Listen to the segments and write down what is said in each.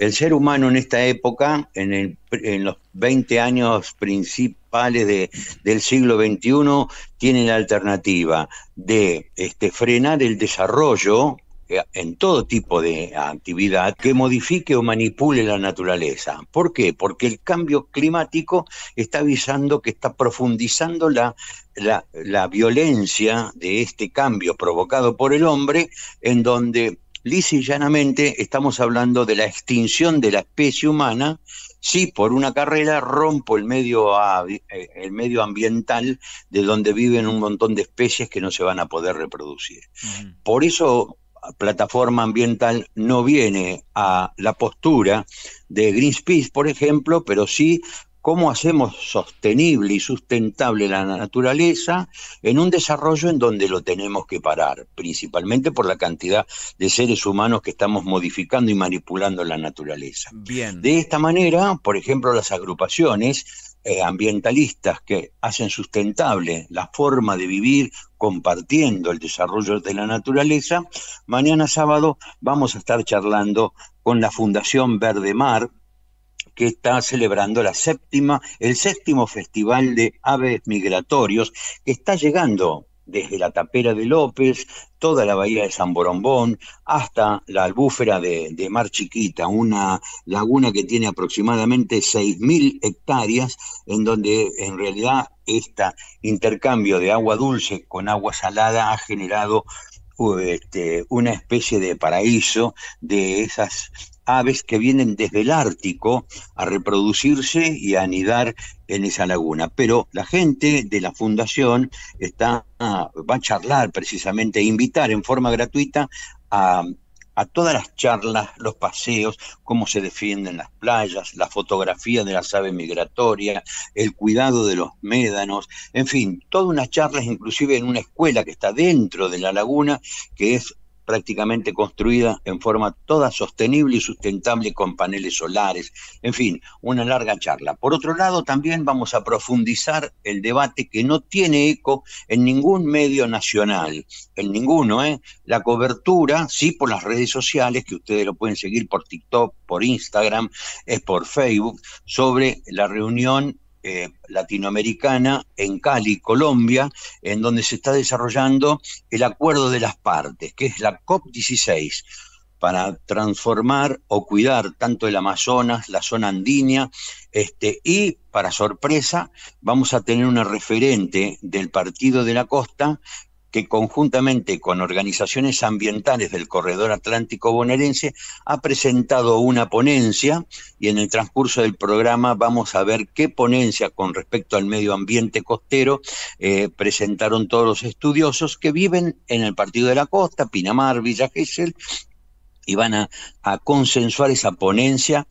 el ser humano en esta época, en, los 20 años principales del siglo XXI, tiene la alternativa de este, frenar el desarrollo eh, en todo tipo de actividad que modifique o manipule la naturaleza. ¿Por qué? Porque el cambio climático está avisando que está profundizando la violencia de este cambio provocado por el hombre, en donde lisa y llanamente estamos hablando de la extinción de la especie humana si por una carrera rompo el medio, eh, el medio ambiental de donde viven un montón de especies que no se van a poder reproducir. Por eso plataforma ambiental no viene a la postura de Greenpeace, por ejemplo, pero sí cómo hacemos sostenible y sustentable la naturaleza en un desarrollo en donde lo tenemos que parar, principalmente por la cantidad de seres humanos que estamos modificando y manipulando la naturaleza. Bien. De esta manera, por ejemplo, las agrupaciones eh, ambientalistas que hacen sustentable la forma de vivir compartiendo el desarrollo de la naturaleza, mañana sábado vamos a estar charlando con la Fundación Verde Mar, que está celebrando la séptima, el séptimo Festival de Aves Migratorios, que está llegando desde la tapera de López, toda la bahía de San Borombón, hasta la albúfera de, Mar Chiquita, una laguna que tiene aproximadamente 6.000 hectáreas, en donde en realidad este intercambio de agua dulce con agua salada ha generado este, una especie de paraíso de esas aves que vienen desde el Ártico a reproducirse y a anidar en esa laguna. Pero la gente de la fundación está, ah, va a charlar precisamente, invitar en forma gratuita a a todas las charlas, los paseos, cómo se defienden las playas, la fotografía de las aves migratorias, el cuidado de los médanos, en fin, todas unas charlas inclusive en una escuela que está dentro de la laguna, que es prácticamente construida en forma toda sostenible y sustentable con paneles solares. En fin, una larga charla. Por otro lado, también vamos a profundizar el debate que no tiene eco en ningún medio nacional, en ninguno, ¿eh? La cobertura, sí, por las redes sociales, que ustedes lo pueden seguir por TikTok, por Instagram, es por Facebook, sobre la reunión eh, latinoamericana en Cali, Colombia, en donde se está desarrollando el acuerdo de las partes, que es la COP16, para transformar o cuidar tanto el Amazonas, la zona andina, este, y para sorpresa vamos a tener una referente del Partido de la Costa que conjuntamente con organizaciones ambientales del Corredor Atlántico Bonaerense ha presentado una ponencia y en el transcurso del programa vamos a ver qué ponencia con respecto al medio ambiente costero eh, presentaron todos los estudiosos que viven en el Partido de la Costa, Pinamar, Villa Gesell y van a, a, consensuar esa ponencia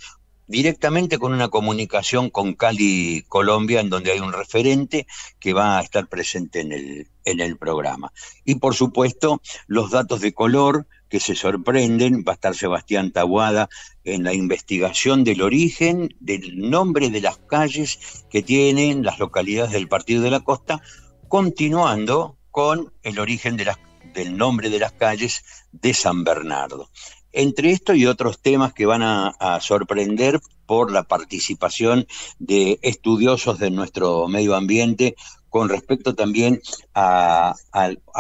directamente con una comunicación con Cali Colombia, en donde hay un referente que va a estar presente en el, en el programa. Y por supuesto, los datos de color que se sorprenden, va a estar Sebastián Tabuada en la investigación del origen, del nombre de las calles que tienen las localidades del Partido de la Costa, continuando con el origen del nombre de las calles de San Bernardo. Entre esto y otros temas que van a, sorprender por la participación de estudiosos de nuestro medio ambiente con respecto también a,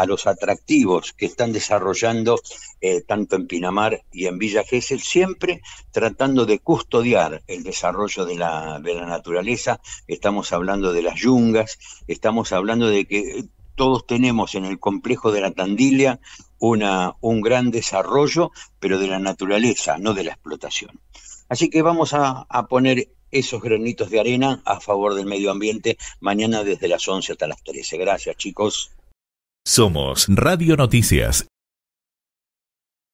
los atractivos que están desarrollando eh, tanto en Pinamar y en Villa Gesell, siempre tratando de custodiar el desarrollo de la, de la naturaleza. Estamos hablando de las yungas, estamos hablando de que todos tenemos en el complejo de la Tandilia una, un gran desarrollo, pero de la naturaleza, no de la explotación. Así que vamos a, a poner esos granitos de arena a favor del medio ambiente mañana desde las 11 hasta las 13. Gracias, chicos. Somos Radio Noticias.